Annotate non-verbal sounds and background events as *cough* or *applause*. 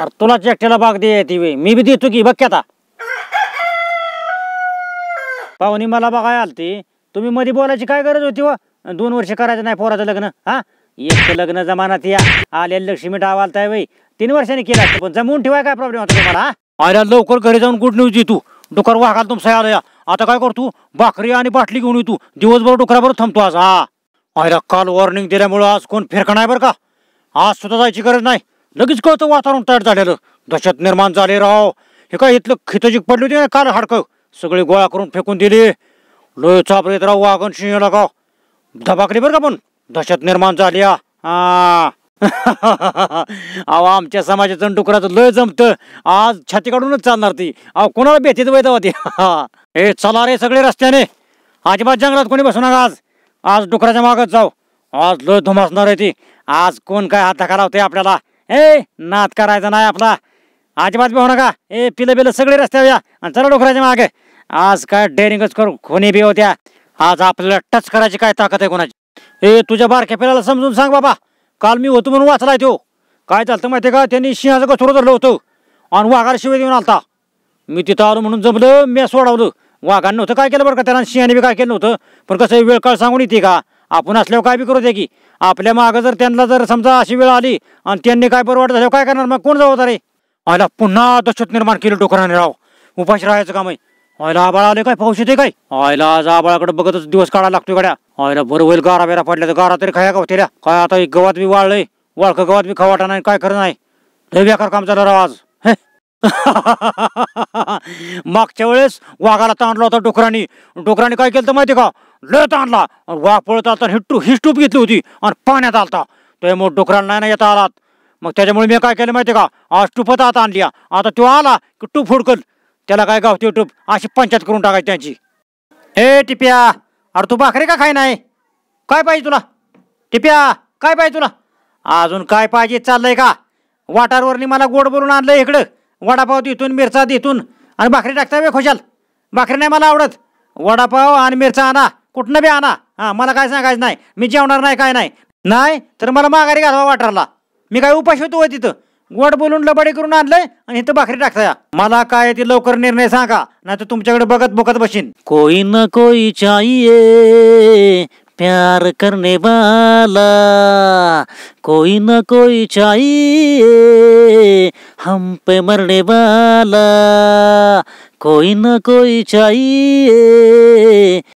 अरे तुलाच एकट्याला बाग दे ती वे मी बी देतो की बघ आता पाहुणी मला बघाय आलती तुम्ही मध्ये बोलायची काय गरज होती व हो? दोन वर्ष करायचं नाही पोराचं लग्न हा एक लग्न जमानात या आले लक्ष्मी डावाल आलताय तीन वर्षांनी केला पण जमून ठेवाय काय प्रॉब्लेम होता तुम्हाला अरे लवकर घरी जाऊन गुड न्यूज तू डुकर वाघाल तुमचा आलं या आता काय करतो भाकरी आणि बाटली घेऊन येतो दिवसभर डुकराभर थांबतो आज हा अरे काल वॉर्निंग दिल्यामुळं आज कोण फिरकणार बरं का आज सुद्धा जायची गरज नाही लगेच कळतं वातावरण तयार झालेलं दहशत निर्माण झाले राव हे काय इथलं खितजीक पडली होती काल हाडकं सगळे गोळा करून फेकून दिली लोय चापरेत येत राव वागण शिंग लगाव धबाकली बरं का पण दहशत निर्माण झाली हा *laughs* अहो आमच्या समाजाचं डुकराचं लय जमत आज छाती काढूनच चालणार ती अहो कोणाला बेतीत वैदा होती हे चला रे सगळे रस्त्याने अजिबात जंगलात कोणी बसू नका आज आज डुकराच्या मागत जाऊ आज लय धुमासणार आहे ती आज कोण काय हात लावते आपल्याला ए नात करायचा नाही आपला अजिबात ना नका ए पिलं बिलं सगळे रस्त्यावर या आणि चला डोकराच्या मागे आज काय डेअरिंगच करू कोणी बी होत्या आज आपल्याला टच करायची काय ताकद आहे कोणाची ए तुझ्या बारक्या पिलाला समजून सांग बाबा काल मी होतो म्हणून वाचलाय तो काय चालतं माहिती का त्यांनी सिंहाचं कसोर धरलं होतं आणि वाघाला शिवाय देऊन आलता मी तिथं आलो म्हणून जमलं मी सोडवलं वाघानं होतं काय केलं बरं का त्यांना सिंहाने बी काय केलं नव्हतं पण कसं वेळ काळ सांगून येते का आपण असल्यावर काय बी करू दे की आपल्या मागं जर त्यांना जर समजा अशी वेळ आली आणि त्यांनी काय बरं वाटत काय करणार मग कोण जबाबदार आहे आयला पुन्हा दशत निर्माण केली डोकराने राव उपाश राहायचं काम आहे आयला आबाळ आले काय पाऊस येते काय आयला आज आबाळाकडे बघतच दिवस काढायला लागतो गड्या आयला बरं होईल गारा बेरा पडल्या तर गारा तरी खाया होत्या काय आता एक गवात बी वाळलंय वाळखं गवात बी खवाटा नाही काय करत नाही लय बेकार काम चाललं राव आज *laughs* मागच्या वेळेस वाघाला ताणला होता डोकरांनी डोकरांनी काय केलं तर माहिती का लयत आणला वापरत तर हिट्टू हिस्टूप घेतली होती आणि पाण्यात आलता मोठ डुकराला नाही ना येता आलात मग त्याच्यामुळे मी काय केलं माहिती का आज टुपत आता आणली आता तो आला की टूप फोडकल त्याला काय गावते टूप अशी पंचायत करून टाकायची त्यांची ए टिप्या अरे तू भाकरी का खाय नाही काय पाहिजे तुला टिप्या काय पाहिजे तुला अजून काय पाहिजे चाललंय का वाटारवरनी मला गोड बोलून आणलंय इकडं वडापाव तिथून मिरचा तिथून आणि भाकरी टाकता वे खुशाल भाकरी नाही मला आवडत वडापाव आणि मिरचा आणा कुठनं बी आणा हां मला काय सांगायचं नाही मी जेवणार नाही काय नाही नाही तर मला माघारी घालवा वाटरला मी काय उपाशी होतो तिथं गोड बोलून लबाडी करून आणलंय आणि इथं भाकरी या मला काय ते लवकर निर्णय सांगा नाही तर तुमच्याकडे बघत बघत बसीन कोई न कोई चाहिए प्यार करने वाला कोई न कोई चाहिए हम पे मरने वाला कोई न कोई चाहिए